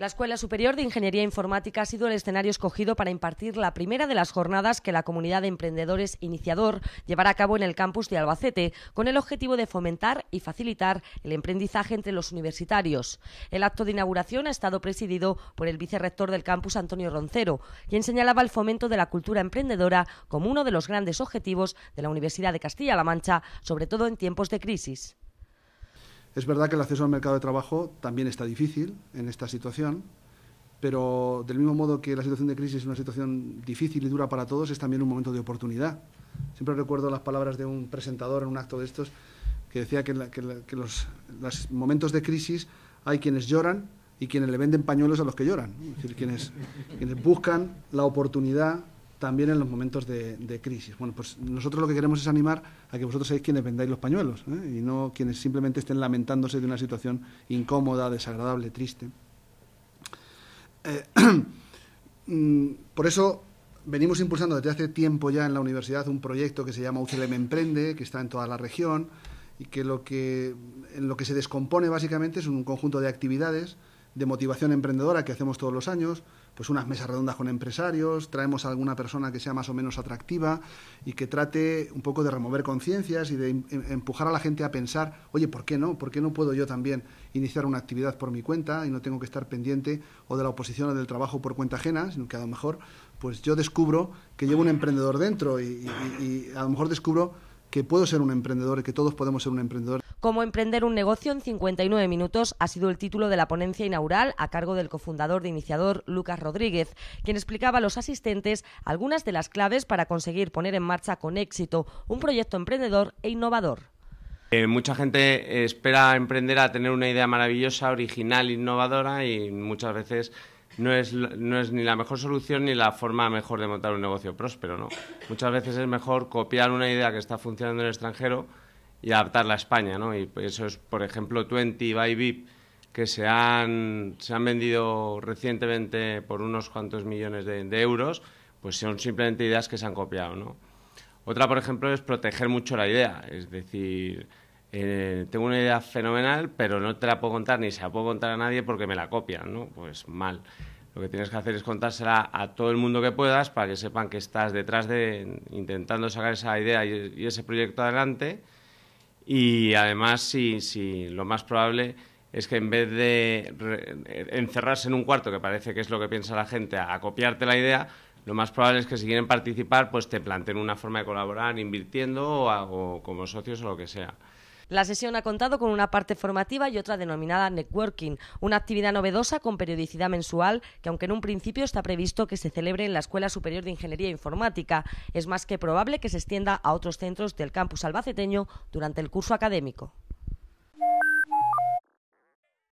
La Escuela Superior de Ingeniería Informática ha sido el escenario escogido para impartir la primera de las jornadas que la comunidad de emprendedores iniciador llevará a cabo en el campus de Albacete, con el objetivo de fomentar y facilitar el emprendizaje entre los universitarios. El acto de inauguración ha estado presidido por el vicerrector del campus, Antonio Roncero, quien señalaba el fomento de la cultura emprendedora como uno de los grandes objetivos de la Universidad de Castilla-La Mancha, sobre todo en tiempos de crisis. Es verdad que el acceso al mercado de trabajo también está difícil en esta situación, pero del mismo modo que la situación de crisis es una situación difícil y dura para todos, es también un momento de oportunidad. Siempre recuerdo las palabras de un presentador en un acto de estos que decía que, en los, momentos de crisis hay quienes lloran y quienes le venden pañuelos a los que lloran, es decir, quienes buscan la oportunidad también en los momentos de, crisis. Bueno, pues nosotros lo que queremos es animar a que vosotros seáis quienes vendáis los pañuelos ¿eh? y no quienes simplemente estén lamentándose de una situación incómoda, desagradable, triste. Eh, mm, por eso venimos impulsando desde hace tiempo ya en la universidad un proyecto que se llama UCLM Emprende, que está en toda la región y que, lo que en lo que se descompone básicamente es un conjunto de actividades de motivación emprendedora que hacemos todos los años, pues unas mesas redondas con empresarios, traemos a alguna persona que sea más o menos atractiva y que trate un poco de remover conciencias y de em, em, empujar a la gente a pensar, oye, ¿por qué no? ¿Por qué no puedo yo también iniciar una actividad por mi cuenta y no tengo que estar pendiente o de la oposición o del trabajo por cuenta ajena, sino que a lo mejor pues yo descubro que llevo un emprendedor dentro y, y a lo mejor descubro que puedo ser un emprendedor y que todos podemos ser un emprendedor. Cómo emprender un negocio en 59 minutos ha sido el título de la ponencia inaugural a cargo del cofundador de Iniciador, Lucas Rodríguez, quien explicaba a los asistentes algunas de las claves para conseguir poner en marcha con éxito un proyecto emprendedor e innovador. Eh, mucha gente espera emprender a tener una idea maravillosa, original, innovadora y muchas veces no es, no es ni la mejor solución ni la forma mejor de montar un negocio próspero, ¿no? Muchas veces es mejor copiar una idea que está funcionando en el extranjero y adaptarla a España, ¿no? Y eso es, por ejemplo, Twenty by VIP, que se han, vendido recientemente por unos cuantos millones de, de euros, pues son simplemente ideas que se han copiado, ¿no? Otra, por ejemplo, es proteger mucho la idea, es decir, eh, tengo una idea fenomenal, pero no te la puedo contar ni se la puedo contar a nadie porque me la copian, ¿no? Pues mal. Lo que tienes que hacer es contársela a todo el mundo que puedas para que sepan que estás detrás de intentando sacar esa idea y, ese proyecto adelante. Y además, si, lo más probable es que en vez de encerrarse en un cuarto, que parece que es lo que piensa la gente, a, copiarte la idea, lo más probable es que si quieren participar, pues te planteen una forma de colaborar invirtiendo o como socios o lo que sea. La sesión ha contado con una parte formativa y otra denominada networking, una actividad novedosa con periodicidad mensual que, aunque en un principio está previsto que se celebre en la Escuela Superior de Ingeniería e Informática, es más que probable que se extienda a otros centros del campus albaceteño durante el curso académico.